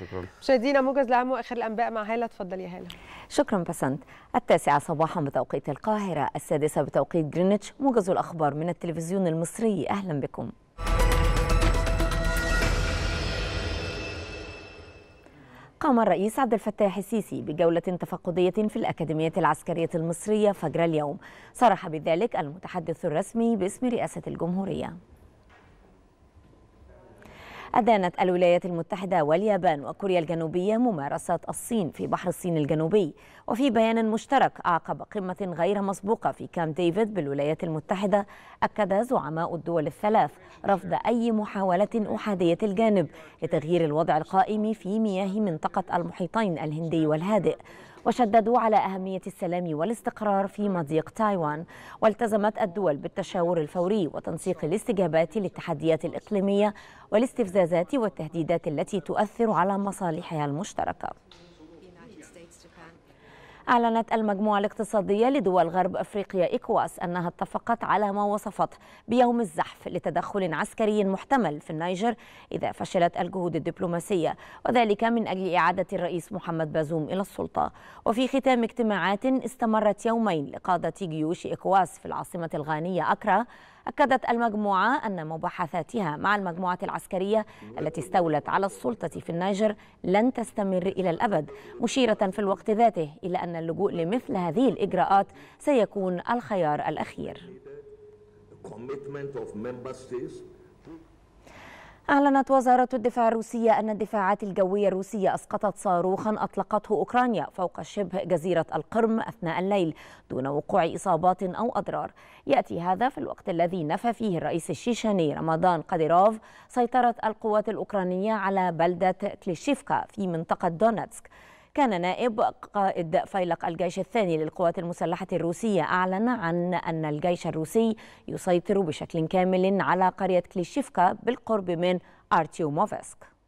شكرا مشاهدينا موجز العام واخر الانباء مع هاله تفضل يا هاله شكرا بسنت التاسعة صباحا بتوقيت القاهرة السادسة بتوقيت جرينتش موجز الأخبار من التلفزيون المصري أهلا بكم قام الرئيس عبد الفتاح السيسي بجولة تفقدية في الأكاديمية العسكرية المصرية فجر اليوم صرح بذلك المتحدث الرسمي باسم رئاسة الجمهورية أدانت الولايات المتحدة واليابان وكوريا الجنوبية ممارسات الصين في بحر الصين الجنوبي وفي بيان مشترك أعقب قمة غير مسبوقة في كامب ديفيد بالولايات المتحدة أكد زعماء الدول الثلاث رفض أي محاولة أحادية الجانب لتغيير الوضع القائم في مياه منطقة المحيطين الهندي والهادئ وشددوا على أهمية السلام والاستقرار في مضيق تايوان والتزمت الدول بالتشاور الفوري وتنسيق الاستجابات للتحديات الإقليمية والاستفزازات والتهديدات التي تؤثر على مصالحها المشتركة أعلنت المجموعة الاقتصادية لدول غرب أفريقيا إكواس أنها اتفقت على ما وصفته بيوم الزحف لتدخل عسكري محتمل في النيجر إذا فشلت الجهود الدبلوماسية وذلك من أجل إعادة الرئيس محمد بازوم إلى السلطة وفي ختام اجتماعات استمرت يومين لقادة جيوش إكواس في العاصمة الغانية أكرا أكدت المجموعة أن مباحثاتها مع المجموعة العسكرية التي استولت على السلطة في النيجر لن تستمر إلى الأبد مشيرة في الوقت ذاته إلى أن أن اللجوء لمثل هذه الإجراءات سيكون الخيار الأخير أعلنت وزارة الدفاع الروسية أن الدفاعات الجوية الروسية أسقطت صاروخا أطلقته أوكرانيا فوق شبه جزيرة القرم أثناء الليل دون وقوع إصابات أو أضرار يأتي هذا في الوقت الذي نفى فيه الرئيس الشيشاني رمضان قديروف سيطرة القوات الأوكرانية على بلدة كليشيفكا في منطقة دونتسك كان نائب قائد فيلق الجيش الثاني للقوات المسلحة الروسية أعلن عن أن الجيش الروسي يسيطر بشكل كامل على قرية كليشيفكا بالقرب من أرتيوموفسك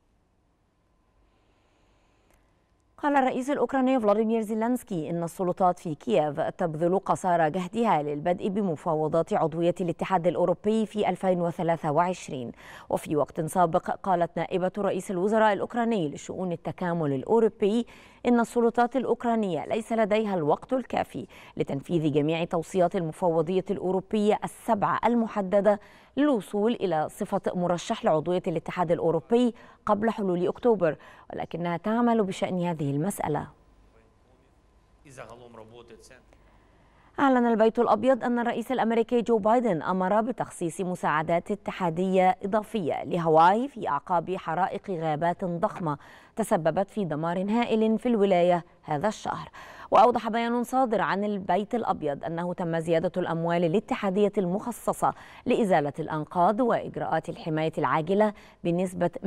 قال الرئيس الأوكراني فلاديمير زيلانسكي إن السلطات في كييف تبذل قصارى جهدها للبدء بمفاوضات عضوية الاتحاد الأوروبي في 2023 وفي وقت سابق قالت نائبة رئيس الوزراء الأوكراني لشؤون التكامل الأوروبي إن السلطات الأوكرانية ليس لديها الوقت الكافي لتنفيذ جميع توصيات المفوضية الأوروبية السبعة المحددة للوصول إلى صفة مرشح لعضوية الاتحاد الأوروبي قبل حلول أكتوبر ولكنها تعمل بشأن هذه المسألة أعلن البيت الأبيض أن الرئيس الأمريكي جو بايدن أمر بتخصيص مساعدات اتحادية إضافية لهاواي في أعقاب حرائق غابات ضخمة تسببت في دمار هائل في الولاية هذا الشهر وأوضح بيان صادر عن البيت الأبيض أنه تم زيادة الأموال للاتحادية المخصصة لإزالة الأنقاض وإجراءات الحماية العاجلة بنسبة 100%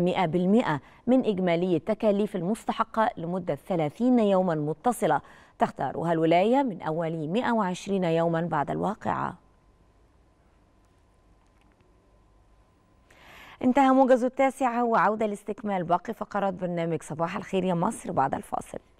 من إجمالي التكاليف المستحقة لمدة 30 يوما متصلة تختارها الولاية من أول 120 يوما بعد الواقعة انتهى موجز التاسعة وعودة لاستكمال باقي فقرات برنامج صباح الخير يا مصر بعد الفاصل